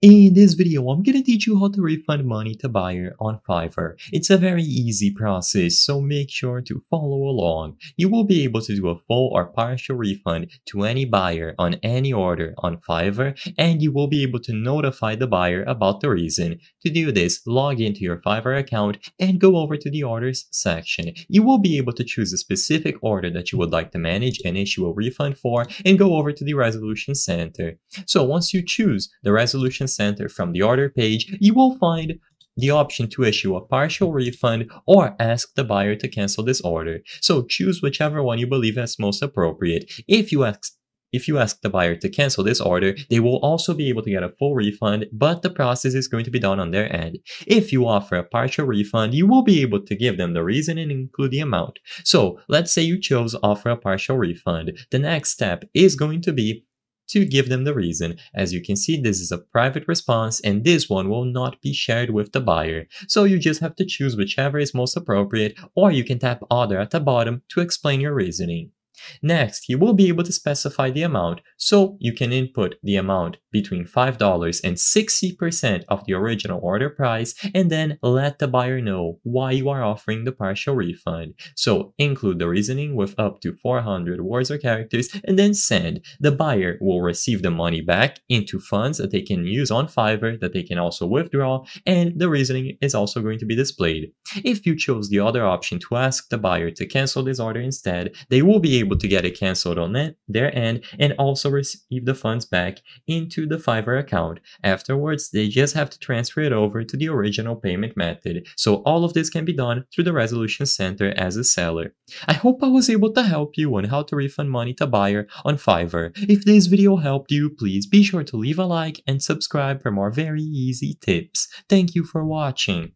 In this video, I'm gonna teach you how to refund money to buyer on Fiverr. It's a very easy process, so make sure to follow along. You will be able to do a full or partial refund to any buyer on any order on Fiverr, and you will be able to notify the buyer about the reason. To do this, log into your Fiverr account and go over to the orders section. You will be able to choose a specific order that you would like to manage and issue a refund for, and go over to the resolution center. So once you choose the resolution Center from the order page, you will find the option to issue a partial refund or ask the buyer to cancel this order. So choose whichever one you believe is most appropriate. If you ask if you ask the buyer to cancel this order, they will also be able to get a full refund, but the process is going to be done on their end. If you offer a partial refund, you will be able to give them the reason and include the amount. So let's say you chose offer a partial refund. The next step is going to be to give them the reason. As you can see, this is a private response and this one will not be shared with the buyer. So you just have to choose whichever is most appropriate or you can tap other at the bottom to explain your reasoning. Next, you will be able to specify the amount, so you can input the amount between $5 and 60% of the original order price and then let the buyer know why you are offering the partial refund. So include the reasoning with up to 400 words or characters and then send. The buyer will receive the money back into funds that they can use on Fiverr that they can also withdraw and the reasoning is also going to be displayed. If you chose the other option to ask the buyer to cancel this order instead, they will be able able to get it canceled on their end and also receive the funds back into the Fiverr account. Afterwards, they just have to transfer it over to the original payment method. So all of this can be done through the Resolution Center as a seller. I hope I was able to help you on how to refund money to buyer on Fiverr. If this video helped you, please be sure to leave a like and subscribe for more very easy tips. Thank you for watching.